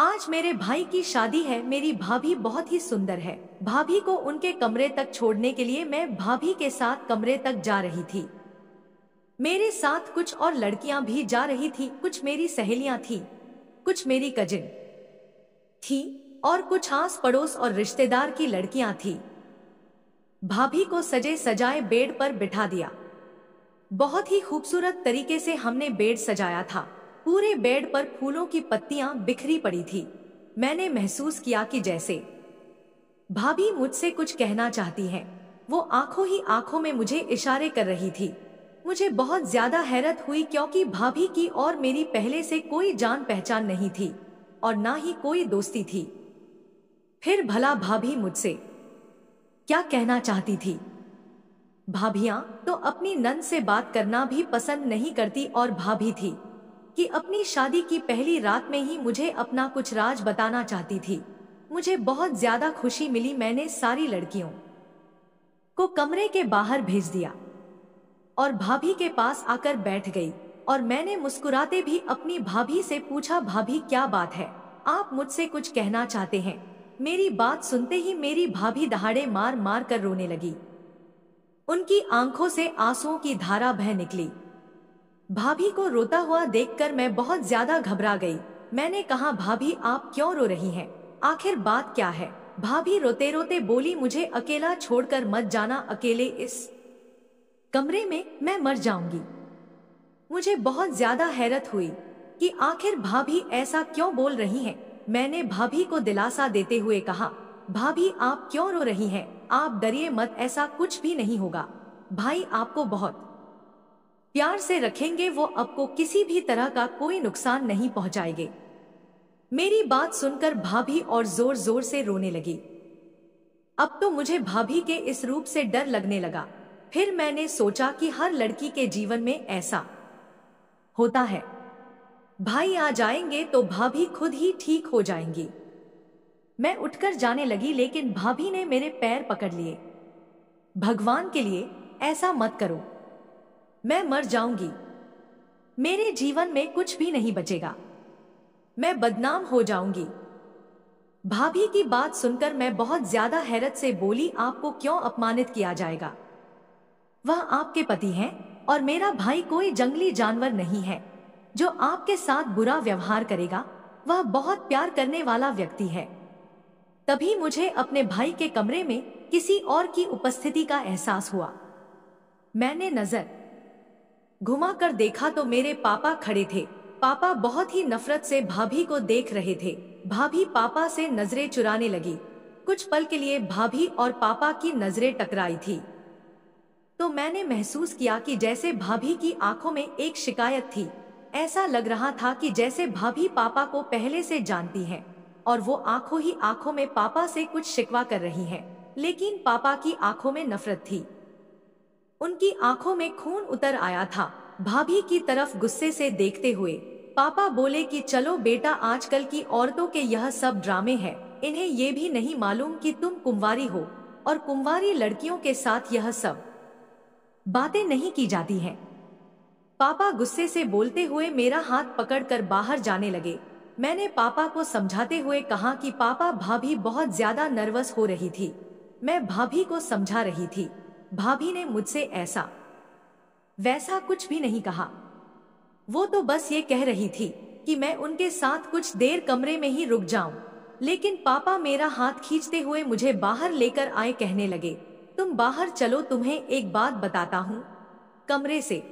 आज मेरे भाई की शादी है मेरी भाभी बहुत ही सुंदर है भाभी को उनके कमरे तक छोड़ने के लिए मैं भाभी के साथ कमरे तक जा रही थी मेरे साथ कुछ और लड़कियां भी जा रही थी कुछ मेरी सहेलियां थी कुछ मेरी कजिन थी और कुछ आस पड़ोस और रिश्तेदार की लड़कियां थी भाभी को सजे सजाए बेड पर बिठा दिया बहुत ही खूबसूरत तरीके से हमने बेड सजाया था पूरे बेड पर फूलों की पत्तियां बिखरी पड़ी थी मैंने महसूस किया कि जैसे भाभी मुझसे कुछ कहना चाहती हैं। वो आंखों ही आंखों में मुझे इशारे कर रही थी मुझे बहुत ज्यादा हैरत हुई क्योंकि भाभी की और मेरी पहले से कोई जान पहचान नहीं थी और ना ही कोई दोस्ती थी फिर भला भाभी मुझसे क्या कहना चाहती थी भाभियां तो अपनी नंद से बात करना भी पसंद नहीं करती और भाभी थी कि अपनी शादी की पहली रात में ही मुझे अपना कुछ राज बताना चाहती थी मुझे बहुत ज्यादा खुशी मिली मैंने सारी लड़कियों को कमरे के बाहर भेज दिया और भाभी के पास आकर बैठ गई और मैंने मुस्कुराते भी अपनी भाभी से पूछा भाभी क्या बात है आप मुझसे कुछ कहना चाहते हैं मेरी बात सुनते ही मेरी भाभी दहाड़े मार मार कर रोने लगी उनकी आंखों से आंसुओं की धारा बह निकली भाभी को रोता हुआ देखकर मैं बहुत ज्यादा घबरा गई मैंने कहा भाभी आप क्यों रो रही हैं? आखिर बात क्या है भाभी रोते रोते बोली मुझे अकेला छोड़कर मत जाना अकेले इस कमरे में मैं मर जाऊंगी मुझे बहुत ज्यादा हैरत हुई कि आखिर भाभी ऐसा क्यों बोल रही हैं? मैंने भाभी को दिलासा देते हुए कहा भाभी आप क्यों रो रही हैं? आप डरिए मत ऐसा कुछ भी नहीं होगा भाई आपको बहुत प्यार से रखेंगे वो आपको किसी भी तरह का कोई नुकसान नहीं पहुंचाएंगे मेरी बात सुनकर भाभी और जोर जोर से रोने लगी अब तो मुझे भाभी के इस रूप से डर लगने लगा फिर मैंने सोचा कि हर लड़की के जीवन में ऐसा होता है भाई आ जाएंगे तो भाभी खुद ही ठीक हो जाएंगी मैं उठकर जाने लगी लेकिन भाभी ने मेरे पैर पकड़ लिए भगवान के लिए ऐसा मत करो मैं मर जाऊंगी मेरे जीवन में कुछ भी नहीं बचेगा मैं बदनाम हो जाऊंगी भाभी की बात सुनकर मैं बहुत ज्यादा हैरत से बोली आपको क्यों अपमानित किया जाएगा वह आपके पति हैं और मेरा भाई कोई जंगली जानवर नहीं है जो आपके साथ बुरा व्यवहार करेगा वह बहुत प्यार करने वाला व्यक्ति है तभी मुझे अपने भाई के कमरे में किसी और की उपस्थिति का एहसास हुआ मैंने नजर घुमा कर देखा तो मेरे पापा खड़े थे पापा बहुत ही नफरत से भाभी को देख रहे थे भाभी पापा से नजरें चुराने लगी कुछ पल के लिए भाभी और पापा की नजरें टकराई थी तो मैंने महसूस किया कि जैसे भाभी की आंखों में एक शिकायत थी ऐसा लग रहा था कि जैसे भाभी पापा को पहले से जानती हैं और वो आंखों ही आंखों में पापा से कुछ शिकवा कर रही हैं लेकिन पापा की आंखों में नफरत थी उनकी आंखों में खून उतर आया था भाभी की तरफ गुस्से से देखते हुए पापा बोले कि चलो बेटा आजकल की औरतों के यह सब ड्रामे हैं। इन्हें ये भी नहीं मालूम कि तुम कुंवारी हो और कुंवारी लड़कियों के साथ यह सब बातें नहीं की जाती हैं। पापा गुस्से से बोलते हुए मेरा हाथ पकड़कर बाहर जाने लगे मैंने पापा को समझाते हुए कहा कि पापा भाभी बहुत ज्यादा नर्वस हो रही थी मैं भाभी को समझा रही थी भाभी ने मुझसे ऐसा वैसा कुछ भी नहीं कहा वो तो बस ये कह रही थी कि मैं उनके साथ कुछ देर कमरे में ही रुक जाऊं लेकिन पापा मेरा हाथ खींचते हुए मुझे बाहर लेकर आए कहने लगे तुम बाहर चलो तुम्हें एक बात बताता हूँ कमरे से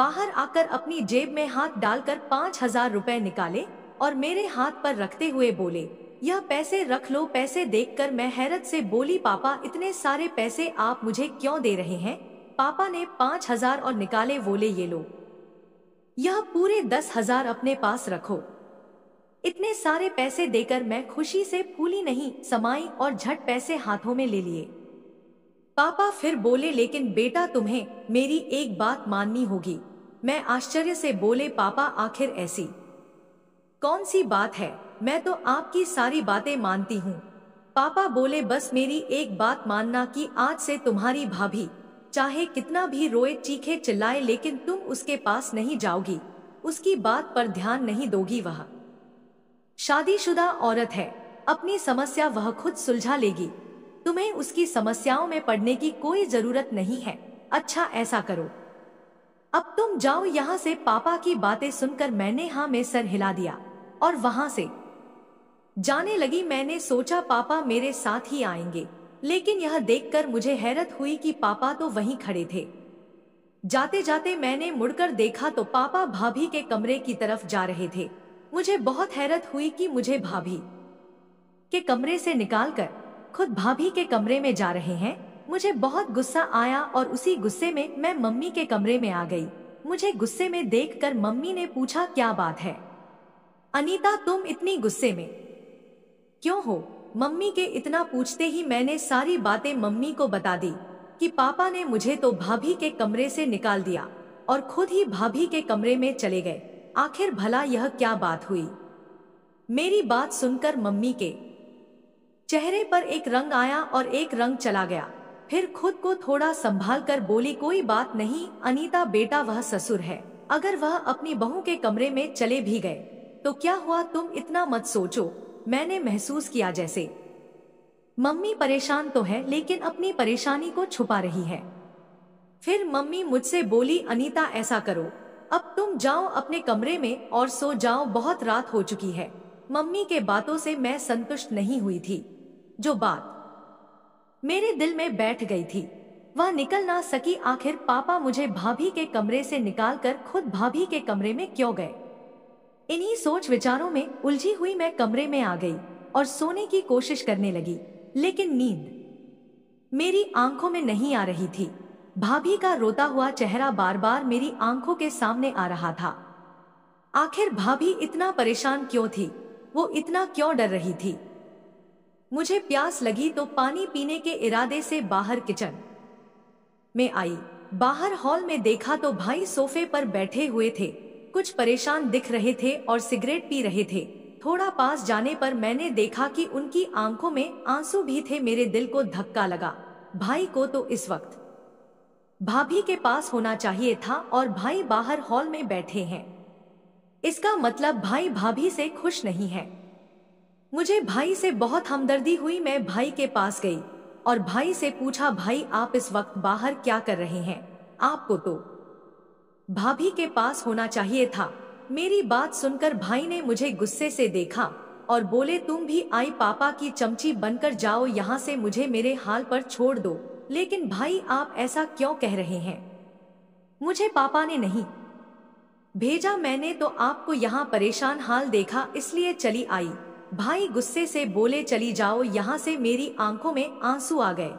बाहर आकर अपनी जेब में हाथ डालकर पांच हजार रुपए निकाले और मेरे हाथ पर रखते हुए बोले यह पैसे रख लो पैसे देखकर मैं हैरत से बोली पापा इतने सारे पैसे आप मुझे क्यों दे रहे हैं पापा ने पाँच हजार और निकाले बोले ये लो यह पूरे दस हजार अपने पास रखो इतने सारे पैसे देकर मैं खुशी से फूली नहीं समाई और झट पैसे हाथों में ले लिए पापा फिर बोले लेकिन बेटा तुम्हें मेरी एक बात माननी होगी मैं आश्चर्य से बोले पापा आखिर ऐसी कौन सी बात है मैं तो आपकी सारी बातें मानती हूँ पापा बोले बस मेरी एक बात मानना कि आज से तुम्हारी भाभी चाहे कितना भी रोए चीखे चिल्लाए लेकिन तुम उसके पास नहीं जाओगी उसकी बात पर ध्यान नहीं दोगी वह शादीशुदा औरत है अपनी समस्या वह खुद सुलझा लेगी तुम्हें उसकी समस्याओं में पड़ने की कोई जरूरत नहीं है अच्छा ऐसा करो अब तुम जाओ यहाँ से पापा की बातें सुनकर मैंने हाँ में सर हिला दिया और वहां से जाने लगी मैंने सोचा पापा मेरे साथ ही आएंगे लेकिन यह देखकर मुझे हैरत हुई कि पापा तो वहीं खड़े थे जाते जाते मैंने मुड़कर देखा तो पापा भाभी के कमरे की तरफ जा रहे थे मुझे बहुत हैरत हुई कि मुझे भाभी के कमरे से निकालकर खुद भाभी के कमरे में जा रहे हैं मुझे बहुत गुस्सा आया और उसी गुस्से में मैं मम्मी के कमरे में आ गई मुझे गुस्से में देखकर मम्मी ने पूछा क्या बात है अनीता तुम इतनी गुस्से में क्यों हो मम्मी के इतना पूछते ही मैंने सारी बातें मम्मी को बता दी कि पापा ने मुझे तो भाभी के कमरे से निकाल दिया और खुद ही भाभी के कमरे में चले गए आखिर भला यह क्या बात हुई मेरी बात सुनकर मम्मी के चेहरे पर एक रंग आया और एक रंग चला गया फिर खुद को थोड़ा संभाल कर बोली कोई बात नहीं अनीता बेटा वह ससुर है अगर वह अपनी बहू के कमरे में चले भी गए तो क्या हुआ तुम इतना मत सोचो मैंने महसूस किया जैसे मम्मी परेशान तो है लेकिन अपनी परेशानी को छुपा रही है फिर मम्मी मुझसे बोली अनीता ऐसा करो अब तुम जाओ अपने कमरे में और सो जाओ बहुत रात हो चुकी है मम्मी के बातों से मैं संतुष्ट नहीं हुई थी जो बात मेरे दिल में बैठ गई थी वह निकल ना सकी आखिर पापा मुझे भाभी के कमरे से निकालकर खुद भाभी के कमरे में क्यों गए इन्हीं सोच विचारों में उलझी हुई मैं कमरे में आ गई और सोने की कोशिश करने लगी लेकिन नींद मेरी आंखों में नहीं आ रही थी भाभी का रोता हुआ चेहरा बार बार मेरी आंखों के सामने आ रहा था आखिर भाभी इतना परेशान क्यों थी वो इतना क्यों डर रही थी मुझे प्यास लगी तो पानी पीने के इरादे से बाहर किचन में आई बाहर हॉल में देखा तो भाई सोफे पर बैठे हुए थे कुछ परेशान दिख रहे थे और सिगरेट पी रहे थे थोड़ा पास जाने पर मैंने देखा कि उनकी आंखों में आंसू भी थे मेरे दिल को धक्का लगा भाई को तो इस वक्त भाभी के पास होना चाहिए था और भाई बाहर हॉल में बैठे हैं इसका मतलब भाई भाभी से खुश नहीं है मुझे भाई से बहुत हमदर्दी हुई मैं भाई के पास गई और भाई से पूछा भाई आप इस वक्त बाहर क्या कर रहे हैं आपको तो भाभी के पास होना चाहिए था मेरी बात सुनकर भाई ने मुझे गुस्से से देखा और बोले तुम भी आई पापा की चमची बनकर जाओ यहाँ से मुझे मेरे हाल पर छोड़ दो लेकिन भाई आप ऐसा क्यों कह रहे हैं मुझे पापा ने नहीं भेजा मैंने तो आपको यहाँ परेशान हाल देखा इसलिए चली आई भाई गुस्से से बोले चली जाओ यहाँ से मेरी आंखों में आंसू आ गए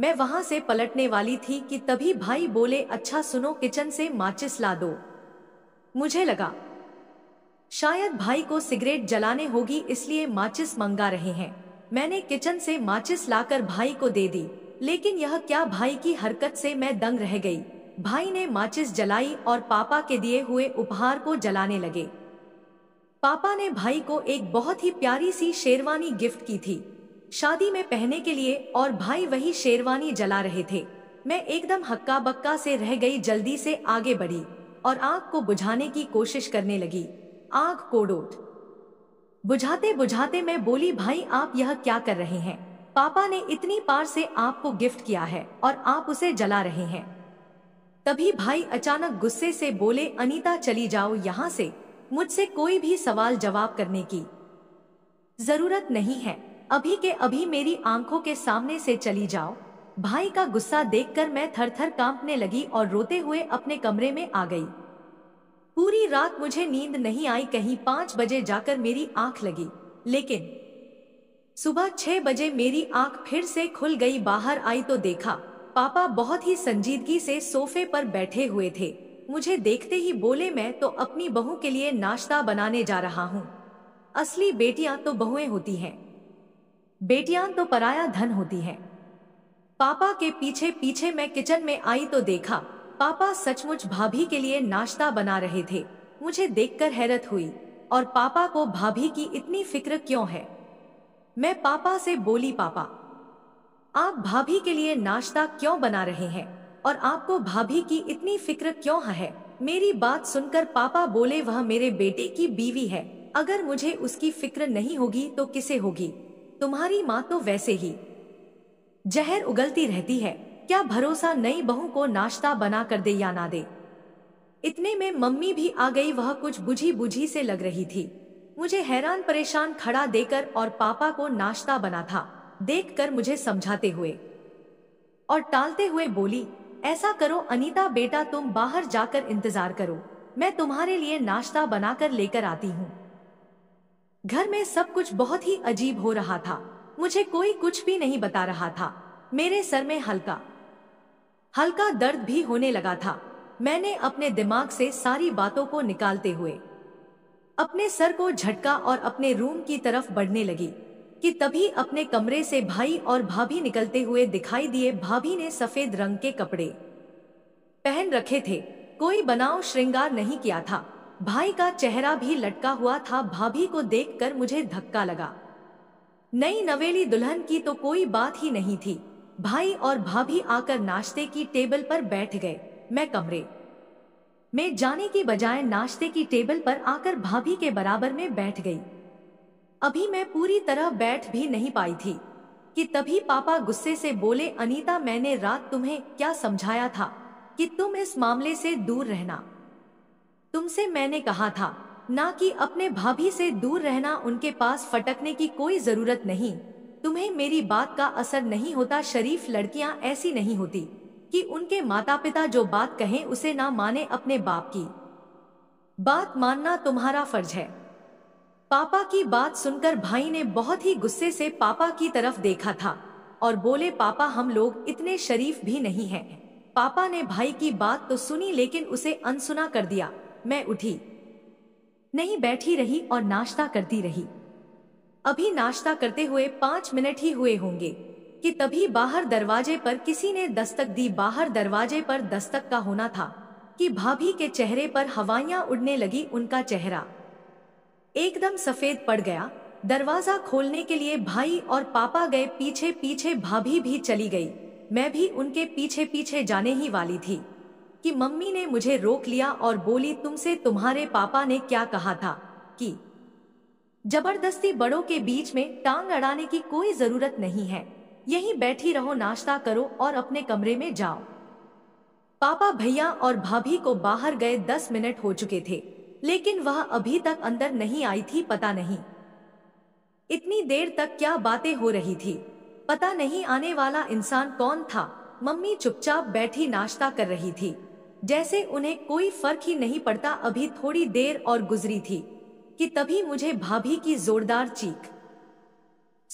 मैं वहाँ से पलटने वाली थी कि तभी भाई बोले अच्छा सुनो किचन से माचिस ला दो मुझे लगा शायद भाई को सिगरेट जलाने होगी इसलिए माचिस मंगा रहे हैं मैंने किचन से माचिस लाकर भाई को दे दी लेकिन यह क्या भाई की हरकत से मैं दंग रह गई भाई ने माचिस जलाई और पापा के दिए हुए उपहार को जलाने लगे पापा ने भाई को एक बहुत ही प्यारी सी शेरवानी गिफ्ट की थी शादी में पहने के लिए और भाई वही शेरवानी जला रहे थे मैं एकदम हक्का बक्का से रह गई जल्दी से आगे बढ़ी और आग को बुझाने की कोशिश करने लगी आग कोडोट बुझाते बुझाते मैं बोली भाई आप यह क्या कर रहे हैं पापा ने इतनी पार से आपको गिफ्ट किया है और आप उसे जला रहे हैं तभी भाई अचानक गुस्से से बोले अनीता चली जाओ यहाँ से मुझसे कोई भी सवाल जवाब करने की जरूरत नहीं है अभी के अभी मेरी आंखों के सामने से चली जाओ भाई का गुस्सा देखकर मैं थर थर कांपने लगी और रोते हुए अपने कमरे में आ गई पूरी रात मुझे नींद नहीं आई कहीं पांच बजे जाकर मेरी आंख लगी लेकिन सुबह छह बजे मेरी आंख फिर से खुल गई बाहर आई तो देखा पापा बहुत ही संजीदगी से सोफे पर बैठे हुए थे मुझे देखते ही बोले मैं तो अपनी बहू के लिए नाश्ता बनाने जा रहा हूँ असली बेटियां तो बहुएं होती हैं बेटियां तो पराया धन होती हैं। पापा के पीछे पीछे मैं किचन में आई तो देखा पापा सचमुच भाभी के लिए नाश्ता बना रहे थे मुझे देखकर हैरत हुई और पापा को भाभी की इतनी फिक्र क्यों है मैं पापा से बोली पापा आप भाभी के लिए नाश्ता क्यों बना रहे हैं और आपको भाभी की इतनी फिक्र क्यों है मेरी बात सुनकर पापा बोले वह मेरे बेटे की बीवी है अगर मुझे उसकी फिक्र नहीं होगी तो किसे होगी तुम्हारी माँ तो वैसे ही जहर उगलती रहती है क्या भरोसा नई बहू को नाश्ता बना कर दे या ना दे इतने में मम्मी भी आ गई वह कुछ बुझी बुझी से लग रही थी मुझे हैरान परेशान खड़ा देकर और पापा को नाश्ता बना था देख कर मुझे समझाते हुए और टालते हुए बोली ऐसा करो अनीता बेटा तुम बाहर जाकर इंतजार करो मैं तुम्हारे लिए नाश्ता बनाकर लेकर आती हूँ घर में सब कुछ बहुत ही अजीब हो रहा था मुझे कोई कुछ भी नहीं बता रहा था मेरे सर में हल्का हल्का दर्द भी होने लगा था मैंने अपने दिमाग से सारी बातों को निकालते हुए अपने सर को झटका और अपने रूम की तरफ बढ़ने लगी कि तभी अपने कमरे से भाई और भाभी निकलते हुए दिखाई दिए भाभी ने सफेद रंग के कपड़े पहन रखे थे कोई बनाव श्रृंगार नहीं किया था भाई का चेहरा भी लटका हुआ था भाभी को देखकर मुझे धक्का लगा नई नवेली दुल्हन की तो कोई बात ही नहीं थी भाई और भाभी आकर नाश्ते की टेबल पर बैठ गए मैं कमरे में जाने की बजाय नाश्ते की टेबल पर आकर भाभी के बराबर में बैठ गई अभी मैं पूरी तरह बैठ भी नहीं पाई थी कि तभी पापा गुस्से से बोले अनीता मैंने रात तुम्हें क्या समझाया था कि तुम इस मामले से दूर रहना तुमसे मैंने कहा था ना कि अपने भाभी से दूर रहना उनके पास फटकने की कोई जरूरत नहीं तुम्हें मेरी बात का असर नहीं होता शरीफ लड़कियां ऐसी नहीं होती कि उनके माता पिता जो बात कहें उसे ना माने अपने बाप की बात मानना तुम्हारा फर्ज है पापा की बात सुनकर भाई ने बहुत ही गुस्से से पापा की तरफ देखा था और बोले पापा हम लोग इतने शरीफ भी नहीं हैं। पापा ने भाई की बात तो सुनी लेकिन उसे अनसुना कर दिया मैं उठी नहीं बैठी रही और नाश्ता करती रही अभी नाश्ता करते हुए पांच मिनट ही हुए होंगे कि तभी बाहर दरवाजे पर किसी ने दस्तक दी बाहर दरवाजे पर दस्तक का होना था कि भाभी के चेहरे पर हवाइया उड़ने लगी उनका चेहरा एकदम सफेद पड़ गया दरवाजा खोलने के लिए भाई और पापा गए पीछे पीछे भाभी भी चली गई मैं भी उनके पीछे पीछे जाने ही वाली थी कि मम्मी ने मुझे रोक लिया और बोली तुमसे तुम्हारे पापा ने क्या कहा था कि जबरदस्ती बड़ों के बीच में टांग अड़ाने की कोई जरूरत नहीं है यहीं बैठी रहो नाश्ता करो और अपने कमरे में जाओ पापा भैया और भाभी को बाहर गए दस मिनट हो चुके थे लेकिन वह अभी तक अंदर नहीं आई थी पता नहीं इतनी देर तक क्या बातें हो रही थी पता नहीं आने वाला इंसान कौन था मम्मी चुपचाप बैठी नाश्ता कर रही थी जैसे उन्हें कोई फर्क ही नहीं पड़ता अभी थोड़ी देर और गुजरी थी कि तभी मुझे भाभी की जोरदार चीख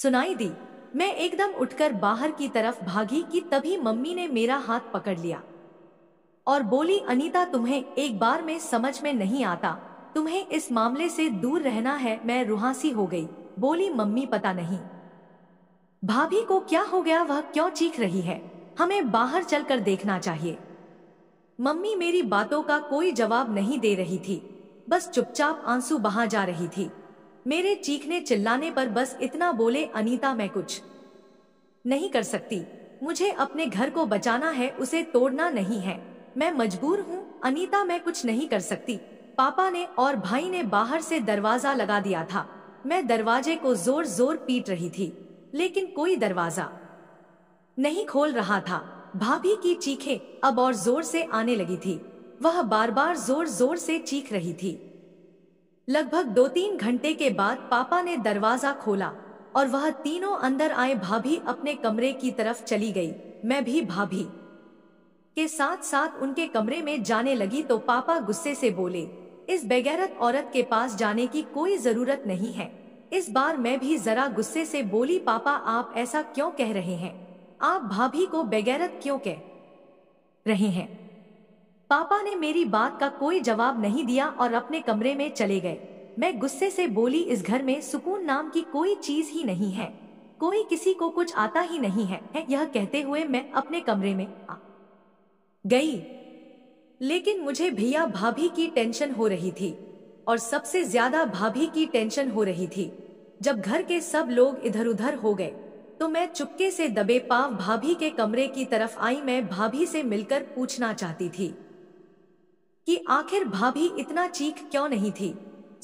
सुनाई दी मैं एकदम उठकर बाहर की तरफ भागी कि तभी मम्मी ने मेरा हाथ पकड़ लिया और बोली अनीता तुम्हें एक बार में समझ में नहीं आता तुम्हें इस मामले से दूर रहना है मैं रुहासी हो गई बोली मम्मी पता नहीं भाभी को क्या हो गया वह क्यों चीख रही है हमें बाहर चलकर देखना चाहिए मम्मी मेरी बातों का कोई जवाब नहीं दे रही थी बस चुपचाप आंसू बहा जा रही थी मेरे चीखने चिल्लाने पर बस इतना बोले अनीता मैं कुछ नहीं कर सकती मुझे अपने घर को बचाना है उसे तोड़ना नहीं है मैं मजबूर हूँ अनीता मैं कुछ नहीं कर सकती पापा ने और भाई ने बाहर से दरवाजा लगा दिया था मैं दरवाजे को जोर जोर पीट रही थी लेकिन कोई दरवाजा नहीं खोल रहा था भाभी की चीखें अब और जोर से आने लगी थी वह बार बार जोर जोर से चीख रही थी लगभग दो तीन घंटे के बाद पापा ने दरवाजा खोला और वह तीनों अंदर आए भाभी अपने कमरे की तरफ चली गई मैं भी भाभी के साथ साथ उनके कमरे में जाने लगी तो पापा गुस्से से बोले इस बेगैरत औरत के पास जाने की कोई जरूरत नहीं है इस बार मैं भी जरा गुस्से से बोली पापा आप ऐसा क्यों कह रहे हैं आप भाभी को बेगैरत क्यों कह रहे हैं पापा ने मेरी बात का कोई जवाब नहीं दिया और अपने कमरे में चले गए मैं गुस्से से बोली इस घर में सुकून नाम की कोई चीज ही नहीं है कोई किसी को कुछ आता ही नहीं है यह कहते हुए मैं अपने कमरे में आ गई लेकिन मुझे भैया भाभी की टेंशन हो रही थी और सबसे ज्यादा भाभी की टेंशन हो रही थी जब घर के सब लोग इधर उधर हो गए तो मैं चुपके से दबे पाव भाभी के कमरे की तरफ आई मैं भाभी से मिलकर पूछना चाहती थी कि आखिर भाभी इतना चीख क्यों नहीं थी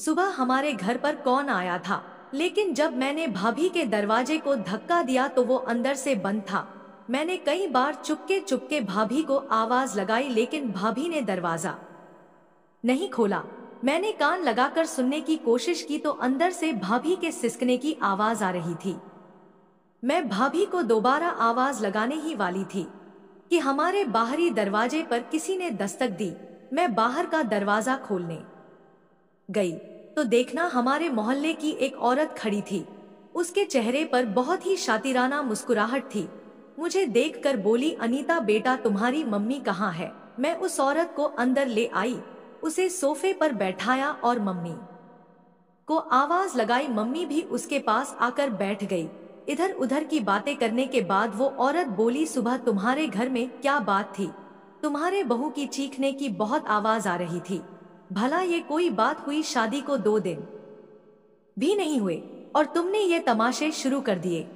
सुबह हमारे घर पर कौन आया था लेकिन जब मैंने भाभी के दरवाजे को धक्का दिया तो वो अंदर से बंद था मैंने कई बार चुपके चुपके भाभी को आवाज लगाई लेकिन भाभी ने दरवाजा नहीं खोला मैंने कान लगाकर सुनने की कोशिश की तो अंदर से भाभी के सिसकने की आवाज आ रही थी मैं भाभी को दोबारा आवाज लगाने ही वाली थी कि हमारे बाहरी दरवाजे पर किसी ने दस्तक दी मैं बाहर का दरवाजा खोलने गई तो देखना हमारे मोहल्ले की एक औरत खड़ी थी उसके चेहरे पर बहुत ही शातिराना मुस्कुराहट थी मुझे देखकर बोली अनीता बेटा तुम्हारी मम्मी कहाँ है मैं उस औरत को अंदर ले आई उसे सोफे पर बैठाया और मम्मी को आवाज लगाई मम्मी भी उसके पास आकर बैठ गई इधर उधर की बातें करने के बाद वो औरत बोली सुबह तुम्हारे घर में क्या बात थी तुम्हारे बहू की चीखने की बहुत आवाज आ रही थी भला ये कोई बात हुई शादी को दो दिन भी नहीं हुए और तुमने ये तमाशे शुरू कर दिए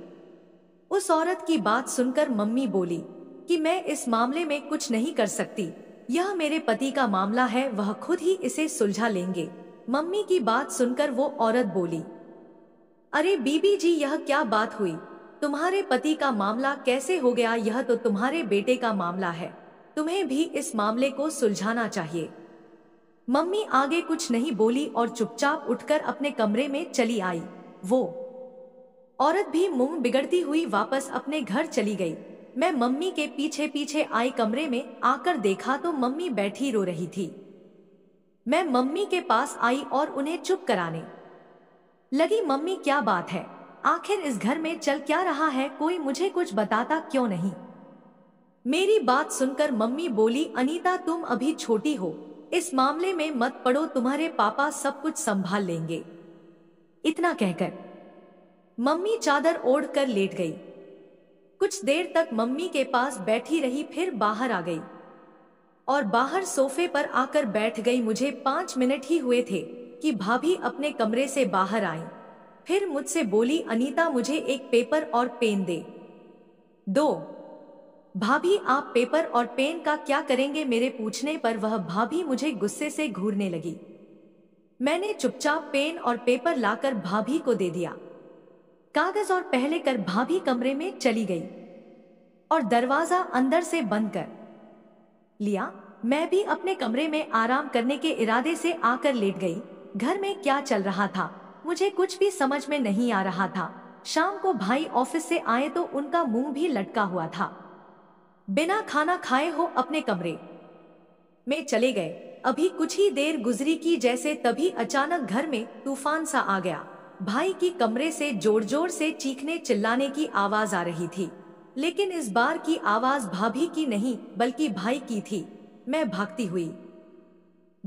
उस औरत की बात सुनकर मम्मी बोली कि मैं इस मामले में कुछ नहीं कर सकती यह मेरे पति का मामला है वह खुद ही इसे सुलझा लेंगे मम्मी की बात सुनकर वो औरत बोली अरे बीबी जी यह क्या बात हुई तुम्हारे पति का मामला कैसे हो गया यह तो तुम्हारे बेटे का मामला है तुम्हें भी इस मामले को सुलझाना चाहिए मम्मी आगे कुछ नहीं बोली और चुपचाप उठकर अपने कमरे में चली आई वो औरत भी मुंह बिगड़ती हुई वापस अपने घर चली गई मैं मम्मी के पीछे पीछे आई कमरे में आकर देखा तो मम्मी बैठी रो रही थी मैं मम्मी के पास आई और उन्हें चुप कराने लगी मम्मी क्या बात है आखिर इस घर में चल क्या रहा है कोई मुझे कुछ बताता क्यों नहीं मेरी बात सुनकर मम्मी बोली अनीता तुम अभी छोटी हो इस मामले में मत पड़ो तुम्हारे पापा सब कुछ संभाल लेंगे इतना कहकर मम्मी चादर ओढ़ कर लेट गई कुछ देर तक मम्मी के पास बैठी रही फिर बाहर आ गई और बाहर सोफे पर आकर बैठ गई मुझे पांच मिनट ही हुए थे कि भाभी अपने कमरे से बाहर आई फिर मुझसे बोली अनीता मुझे एक पेपर और पेन दे दो भाभी आप पेपर और पेन का क्या करेंगे मेरे पूछने पर वह भाभी मुझे गुस्से से घूरने लगी मैंने चुपचाप पेन और पेपर लाकर भाभी को दे दिया कागज और पहले कर भाभी कमरे में चली गई और दरवाजा अंदर से बंद कर लिया मैं भी अपने कमरे में आराम करने के इरादे से आकर लेट गई घर में क्या चल रहा था मुझे कुछ भी समझ में नहीं आ रहा था शाम को भाई ऑफिस से आए तो उनका मुंह भी लटका हुआ था बिना खाना खाए हो अपने कमरे में चले गए अभी कुछ ही देर गुजरी की जैसे तभी अचानक घर में तूफान सा आ गया भाई की कमरे से जोर जोर से चीखने चिल्लाने की आवाज आ रही थी लेकिन इस बार की आवाज भाभी की नहीं बल्कि भाई की थी मैं भागती हुई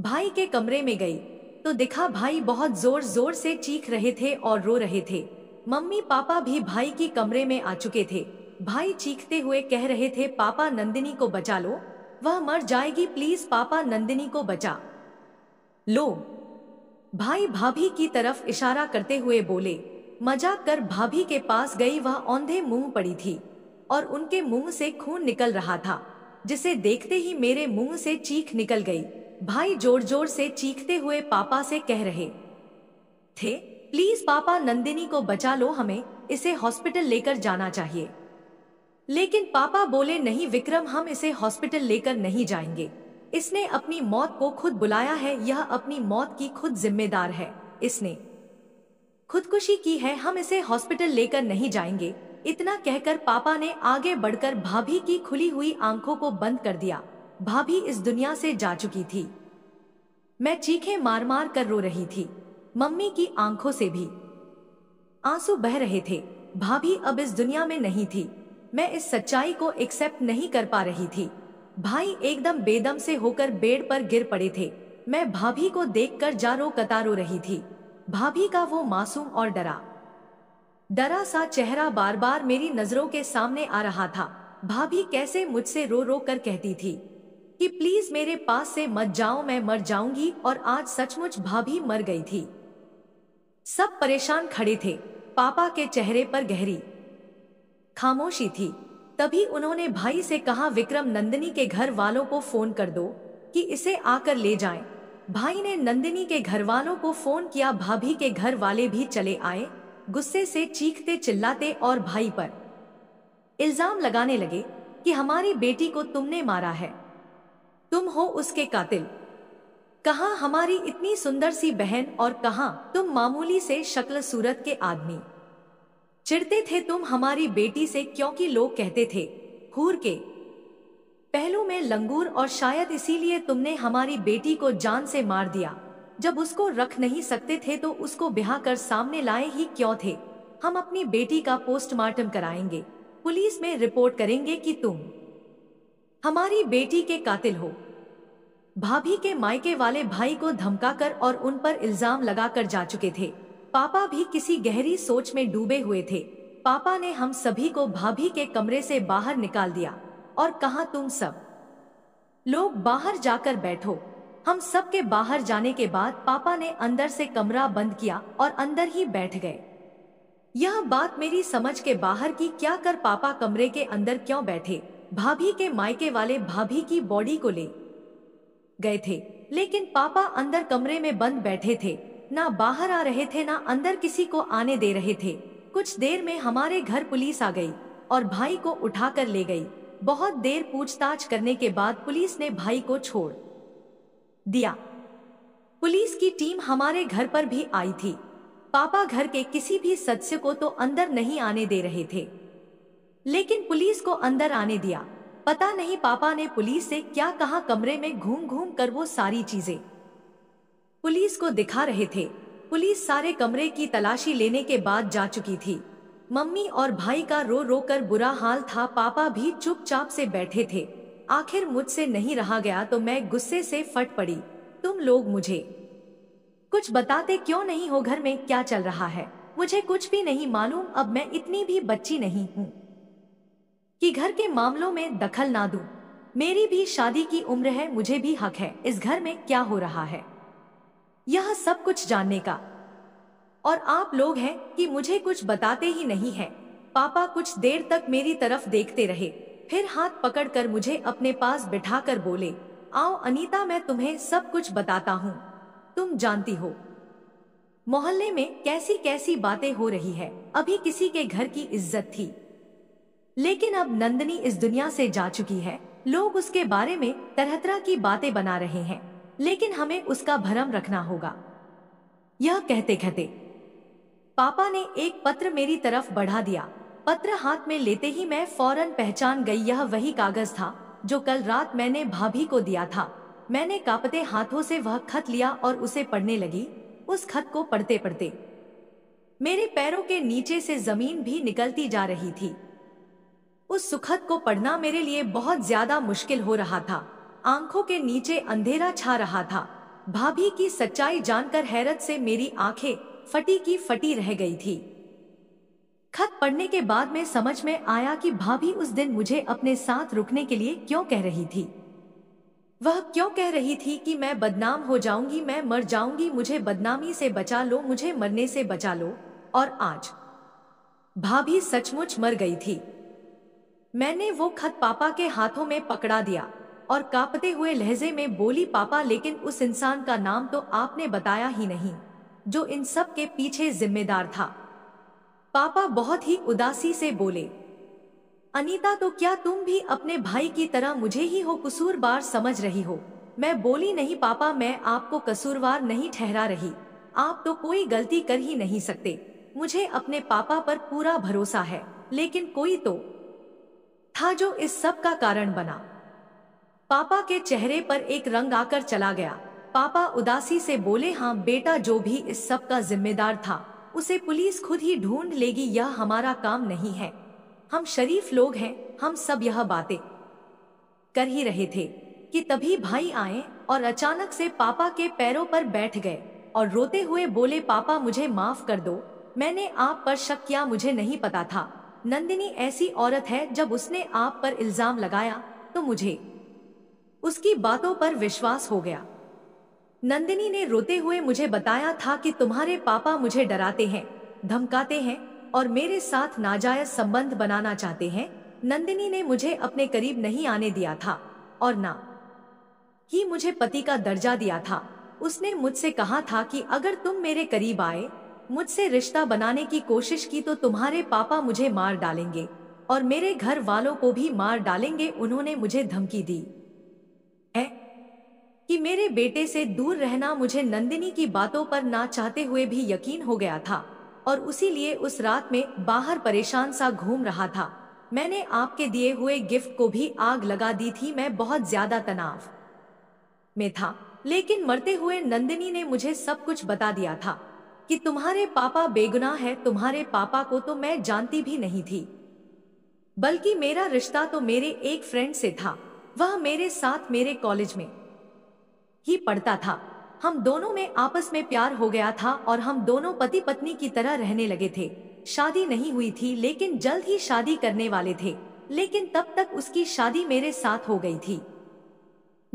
भाई के कमरे में गई तो दिखा भाई बहुत जोर जोर से चीख रहे थे और रो रहे थे मम्मी पापा भी भाई की कमरे में आ चुके थे भाई चीखते हुए कह रहे थे पापा नंदिनी को बचा लो वह मर जाएगी प्लीज पापा नंदिनी को बचा लो भाई भाभी की तरफ इशारा करते हुए बोले मजाक कर भाभी के पास गई वह औंधे मुंह पड़ी थी और उनके मुंह से खून निकल रहा था जिसे देखते ही मेरे मुंह से चीख निकल गई भाई जोर जोर से चीखते हुए पापा से कह रहे थे प्लीज पापा नंदिनी को बचा लो हमें इसे हॉस्पिटल लेकर जाना चाहिए लेकिन पापा बोले नहीं विक्रम हम इसे हॉस्पिटल लेकर नहीं जाएंगे इसने अपनी मौत को खुद बुलाया है यह अपनी मौत की खुद जिम्मेदार है इसने खुदकुशी की है हम इसे हॉस्पिटल लेकर नहीं जाएंगे इतना कहकर पापा ने आगे बढ़कर भाभी की खुली हुई आंखों को बंद कर दिया भाभी इस दुनिया से जा चुकी थी मैं चीखे मार मार कर रो रही थी मम्मी की आंखों से भी आंसू बह रहे थे भाभी अब इस दुनिया में नहीं थी मैं इस सच्चाई को एक्सेप्ट नहीं कर पा रही थी भाई एकदम बेदम से होकर बेड पर गिर पड़े थे मैं भाभी को देखकर जारो कतारो रही थी भाभी का वो मासूम और डरा डरा सा चेहरा बार बार मेरी नजरों के सामने आ रहा था भाभी कैसे मुझसे रो रो कर कहती थी कि प्लीज मेरे पास से मत जाओ मैं मर जाऊंगी और आज सचमुच भाभी मर गई थी सब परेशान खड़े थे पापा के चेहरे पर गहरी खामोशी थी तभी उन्होंने भाई से कहा विक्रम नंदिनी के घर वालों को फोन कर दो कि इसे आकर ले जाएं। भाई ने नंदिनी के घर वालों को फोन किया भाभी के घर वाले भी चले आए गुस्से से चीखते चिल्लाते और भाई पर इल्जाम लगाने लगे कि हमारी बेटी को तुमने मारा है तुम हो उसके कातिल कहा हमारी इतनी सुंदर सी बहन और कहा तुम मामूली से शक्ल सूरत के आदमी चिड़ते थे तुम हमारी बेटी से क्योंकि लोग कहते थे हूर के पहलू में लंगूर और शायद इसीलिए तुमने हमारी बेटी को जान से मार दिया जब उसको रख नहीं सकते थे तो उसको बिहा कर सामने लाए ही क्यों थे हम अपनी बेटी का पोस्टमार्टम कराएंगे पुलिस में रिपोर्ट करेंगे कि तुम हमारी बेटी के कातिल हो भाभी के मायके वाले भाई को धमकाकर और उन पर इल्जाम लगाकर जा चुके थे पापा भी किसी गहरी सोच में डूबे हुए थे पापा ने हम सभी को भाभी के कमरे से बाहर निकाल दिया और कहा तुम सब लोग बाहर जाकर बैठो हम सब के बाहर जाने के बाद पापा ने अंदर से कमरा बंद किया और अंदर ही बैठ गए यह बात मेरी समझ के बाहर की क्या कर पापा कमरे के अंदर क्यों बैठे भाभी के मायके वाले भाभी की बॉडी को ले गए थे लेकिन पापा अंदर कमरे में बंद बैठे थे ना बाहर आ रहे थे ना अंदर किसी को आने दे रहे थे कुछ देर में हमारे घर पुलिस आ गई और भाई को उठाकर ले गई बहुत देर पूछताछ करने के बाद पुलिस ने भाई को छोड़ दिया पुलिस की टीम हमारे घर पर भी आई थी पापा घर के किसी भी सदस्य को तो अंदर नहीं आने दे रहे थे लेकिन पुलिस को अंदर आने दिया पता नहीं पापा ने पुलिस से क्या कहा कमरे में घूम घूम कर वो सारी चीजें पुलिस को दिखा रहे थे पुलिस सारे कमरे की तलाशी लेने के बाद जा चुकी थी मम्मी और भाई का रो रो कर बुरा हाल था पापा भी चुपचाप से बैठे थे आखिर मुझसे नहीं रहा गया तो मैं गुस्से से फट पड़ी तुम लोग मुझे कुछ बताते क्यों नहीं हो घर में क्या चल रहा है मुझे कुछ भी नहीं मालूम अब मैं इतनी भी बच्ची नहीं हूँ कि घर के मामलों में दखल ना दूं। मेरी भी शादी की उम्र है मुझे भी हक है इस घर में क्या हो रहा है यह सब कुछ जानने का और आप लोग हैं कि मुझे कुछ बताते ही नहीं है पापा कुछ देर तक मेरी तरफ देखते रहे फिर हाथ पकड़कर मुझे अपने पास बिठाकर बोले आओ अनीता मैं तुम्हें सब कुछ बताता हूँ तुम जानती हो मोहल्ले में कैसी कैसी बातें हो रही है अभी किसी के घर की इज्जत थी लेकिन अब नंदनी इस दुनिया से जा चुकी है लोग उसके बारे में तरह तरह की बातें बना रहे हैं लेकिन हमें उसका भरम रखना होगा यह कहते कहते पापा ने एक पत्र मेरी तरफ बढ़ा दिया पत्र हाथ में लेते ही मैं फौरन पहचान गई यह वही कागज था जो कल रात मैंने भाभी को दिया था मैंने कापते हाथों से वह खत लिया और उसे पढ़ने लगी उस खत को पढ़ते पढ़ते मेरे पैरों के नीचे से जमीन भी निकलती जा रही थी उस सुखद को पढ़ना मेरे लिए बहुत ज्यादा मुश्किल हो रहा था आंखों के नीचे अंधेरा छा रहा था भाभी की सच्चाई जानकर हैरत से मेरी आंखें फटी की फटी रह गई थी खत पढ़ने के बाद में समझ में आया कि भाभी उस दिन मुझे अपने साथ रुकने के लिए क्यों कह रही थी वह क्यों कह रही थी कि मैं बदनाम हो जाऊंगी मैं मर जाऊंगी मुझे बदनामी से बचा लो मुझे मरने से बचा लो और आज भाभी सचमुच मर गई थी मैंने वो खत पापा के हाथों में पकड़ा दिया और कांपते हुए लहजे में बोली पापा लेकिन उस इंसान का नाम तो आपने बताया ही नहीं जो इन सब के पीछे जिम्मेदार था पापा बहुत ही उदासी से बोले अनीता तो क्या तुम भी अपने भाई की तरह मुझे ही हो कसूरवार समझ रही हो मैं बोली नहीं पापा मैं आपको कसूरवार नहीं ठहरा रही आप तो कोई गलती कर ही नहीं सकते मुझे अपने पापा पर पूरा भरोसा है लेकिन कोई तो था जो इस सब का कारण बना पापा के चेहरे पर एक रंग आकर चला गया पापा उदासी से बोले हाँ बेटा जो भी इस सब का जिम्मेदार था उसे पुलिस खुद ही ढूंढ लेगी यह हमारा काम नहीं है हम शरीफ लोग हैं हम सब यह बातें कर ही रहे थे कि तभी भाई आए और अचानक से पापा के पैरों पर बैठ गए और रोते हुए बोले पापा मुझे माफ कर दो मैंने आप पर शक किया मुझे नहीं पता था नंदिनी ऐसी औरत है जब उसने आप पर इल्जाम लगाया तो मुझे उसकी बातों पर विश्वास हो गया नंदिनी ने रोते हुए मुझे बताया था कि तुम्हारे पापा मुझे डराते हैं धमकाते हैं और मेरे साथ नाजायज संबंध बनाना चाहते हैं नंदिनी ने मुझे अपने करीब नहीं आने दिया था और ना ही मुझे पति का दर्जा दिया था उसने मुझसे कहा था कि अगर तुम मेरे करीब आए मुझसे रिश्ता बनाने की कोशिश की तो तुम्हारे पापा मुझे मार डालेंगे और मेरे घर वालों को भी मार डालेंगे उन्होंने मुझे धमकी दी है कि मेरे बेटे से दूर रहना मुझे नंदिनी की बातों पर ना चाहते हुए भी यकीन हो गया था और उसी लिए उस रात में बाहर परेशान सा घूम रहा था मैंने आपके दिए हुए गिफ्ट को भी आग लगा दी थी मैं बहुत ज्यादा तनाव में था लेकिन मरते हुए नंदिनी ने मुझे सब कुछ बता दिया था कि तुम्हारे पापा बेगुनाह है तुम्हारे पापा को तो मैं जानती भी नहीं थी बल्कि मेरा रिश्ता तो मेरे एक फ्रेंड से था वह मेरे साथ मेरे कॉलेज में ही पढ़ता था हम दोनों में आपस में प्यार हो गया था और हम दोनों पति पत्नी की तरह रहने लगे थे शादी नहीं हुई थी लेकिन जल्द ही शादी करने वाले थे लेकिन तब तक उसकी शादी मेरे साथ हो गई थी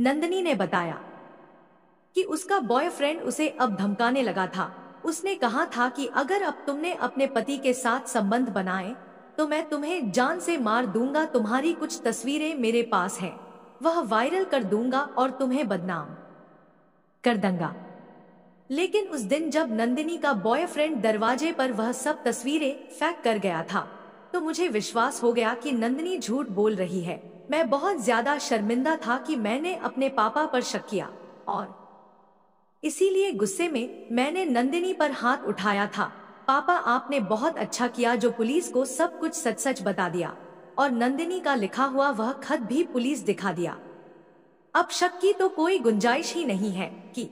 नंदनी ने बताया कि उसका बॉयफ्रेंड उसे अब धमकाने लगा था उसने कहा था कि अगर अब तुमने अपने पति के साथ संबंध बनाए तो मैं तुम्हें जान से मार दूंगा तुम्हारी कुछ तस्वीरें मेरे पास हैं वह वायरल कर दूंगा और तुम्हें बदनाम कर दूंगा लेकिन उस दिन जब नंदिनी का बॉयफ्रेंड दरवाजे पर वह सब तस्वीरें फैक कर गया था तो मुझे विश्वास हो गया कि नंदिनी झूठ बोल रही है मैं बहुत ज्यादा शर्मिंदा था कि मैंने अपने पापा पर शक किया और इसीलिए गुस्से में मैंने नंदिनी पर हाथ उठाया था पापा आपने बहुत अच्छा किया जो पुलिस को सब कुछ सच सच बता दिया और नंदिनी का लिखा हुआ वह खत भी पुलिस दिखा दिया अब शक की तो कोई गुंजाइश ही नहीं है कि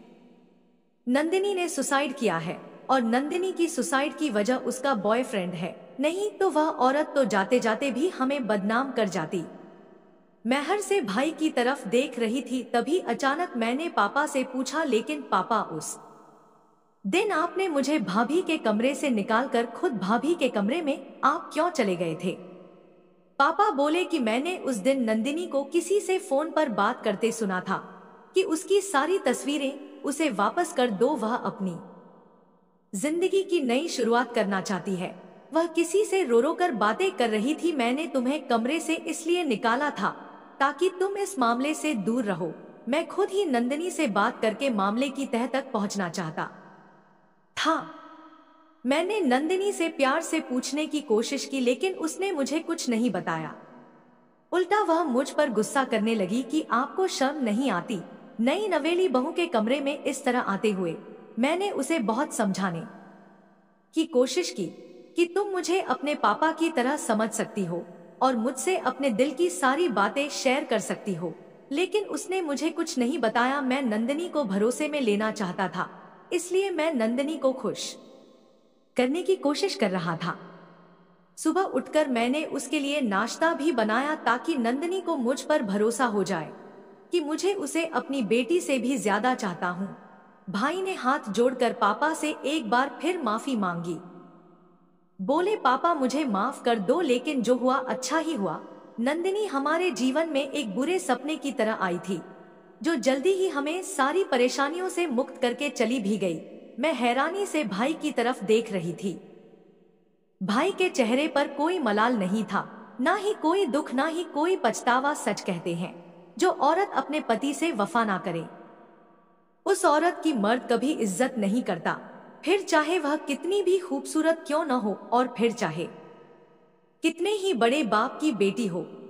नंदिनी ने सुसाइड किया है और नंदिनी की सुसाइड की वजह उसका बॉयफ्रेंड है नहीं तो वह औरत तो जाते जाते भी हमें बदनाम कर जाती मैं हर से भाई की तरफ देख रही थी तभी अचानक मैंने पापा से पूछा लेकिन पापा उस दिन आपने मुझे भाभी के कमरे से निकालकर खुद भाभी के कमरे में आप क्यों चले गए थे पापा बोले कि मैंने उस दिन नंदिनी को किसी से फोन पर बात करते सुना था कि उसकी सारी तस्वीरें उसे वापस कर दो वह अपनी जिंदगी की नई शुरुआत करना चाहती है वह किसी से रो रो कर बातें कर रही थी मैंने तुम्हें कमरे से इसलिए निकाला था ताकि तुम इस मामले से दूर रहो मैं खुद ही नंदनी से बात करके मामले की तह तक पहुंचना चाहता था मैंने नंदिनी से प्यार से पूछने की कोशिश की लेकिन उसने मुझे कुछ नहीं बताया उल्टा वह मुझ पर गुस्सा करने लगी कि आपको शर्म नहीं आती नई नवेली बहू के कमरे में इस तरह आते हुए मैंने उसे बहुत समझाने की कोशिश की कि तुम मुझे अपने पापा की तरह समझ सकती हो और मुझसे अपने दिल की सारी बातें शेयर कर सकती हो लेकिन उसने मुझे कुछ नहीं बताया मैं नंदनी को भरोसे में लेना चाहता था इसलिए मैं नंदनी को खुश करने की कोशिश कर रहा था सुबह उठकर मैंने उसके लिए नाश्ता भी बनाया ताकि नंदनी को मुझ पर भरोसा हो जाए कि मुझे उसे अपनी बेटी से भी ज्यादा चाहता हूँ भाई ने हाथ जोड़कर पापा से एक बार फिर माफी मांगी बोले पापा मुझे माफ कर दो लेकिन जो हुआ अच्छा ही हुआ नंदिनी हमारे जीवन में एक बुरे सपने की तरह आई थी जो जल्दी ही हमें सारी परेशानियों से मुक्त करके चली भी गई मैं हैरानी से भाई की तरफ देख रही थी भाई के चेहरे पर कोई मलाल नहीं था ना ही कोई दुख ना ही कोई पछतावा सच कहते हैं जो औरत अपने पति से वफा ना करे उस औरत की मर्द कभी इज्जत नहीं करता फिर चाहे वह कितनी भी खूबसूरत क्यों न हो और फिर चाहे कितने ही बड़े बाप की बेटी हो